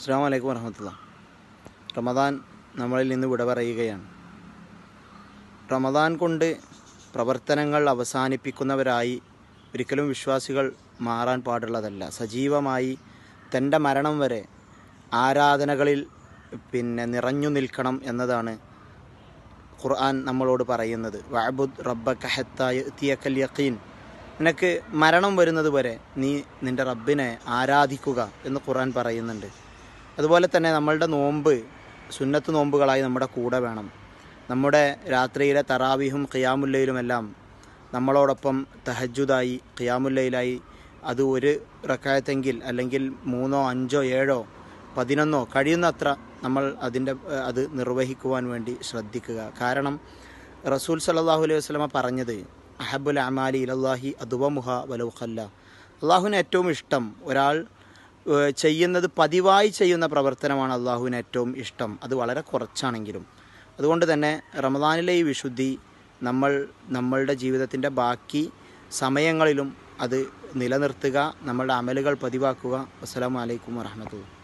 അസ്സാം വലൈക്കും വരഹമത്തുള്ള റമദാൻ നമ്മളിൽ നിന്ന് വിട പറയുകയാണ് റമദാൻ കൊണ്ട് പ്രവർത്തനങ്ങൾ അവസാനിപ്പിക്കുന്നവരായി ഒരിക്കലും വിശ്വാസികൾ മാറാൻ പാടുള്ളതല്ല സജീവമായി തൻ്റെ മരണം വരെ ആരാധനകളിൽ പിന്നെ നിറഞ്ഞു നിൽക്കണം എന്നതാണ് ഖുർആൻ നമ്മളോട് പറയുന്നത് വഅബുദ് റബ്ബ കഹത്തിയക്കൽ യക്കീൻ നിനക്ക് മരണം വരുന്നത് വരെ നീ നിൻ്റെ റബ്ബിനെ ആരാധിക്കുക എന്ന് ഖുർആൻ പറയുന്നുണ്ട് അതുപോലെ തന്നെ നമ്മളുടെ നോമ്പ് സുന്നത്ത് നോമ്പുകളായി നമ്മുടെ കൂടെ വേണം നമ്മുടെ രാത്രിയിലെ തറാവിഹും ഖിയാമുല്ലയിലുമെല്ലാം നമ്മളോടൊപ്പം തഹജുദായി ഖിയാമുല്ലയിലായി അത് ഒരു റക്കായത്തെങ്കിൽ അല്ലെങ്കിൽ മൂന്നോ അഞ്ചോ ഏഴോ പതിനൊന്നോ കഴിയുന്നത്ര നമ്മൾ അതിൻ്റെ അത് നിർവഹിക്കുവാൻ വേണ്ടി ശ്രദ്ധിക്കുക കാരണം റസൂൽ സലാഹു അലൈഹി വസ്ലമ പറഞ്ഞത് അഹബുൽ അമാലി അതുബ മുഹ വലൗഖല്ല അള്ളാഹുവിന് ഏറ്റവും ഇഷ്ടം ഒരാൾ ചെയ്യുന്നത് പതിവായി ചെയ്യുന്ന പ്രവർത്തനമാണ് അള്ളാഹുവിന് ഏറ്റവും ഇഷ്ടം അത് വളരെ കുറച്ചാണെങ്കിലും അതുകൊണ്ട് തന്നെ റമദാനിലെ ഈ വിശുദ്ധി നമ്മൾ നമ്മളുടെ ജീവിതത്തിൻ്റെ ബാക്കി സമയങ്ങളിലും അത് നിലനിർത്തുക നമ്മളുടെ അമലുകൾ പതിവാക്കുക അസ്സാം വലൈക്കും വരഹമത്തുള്ള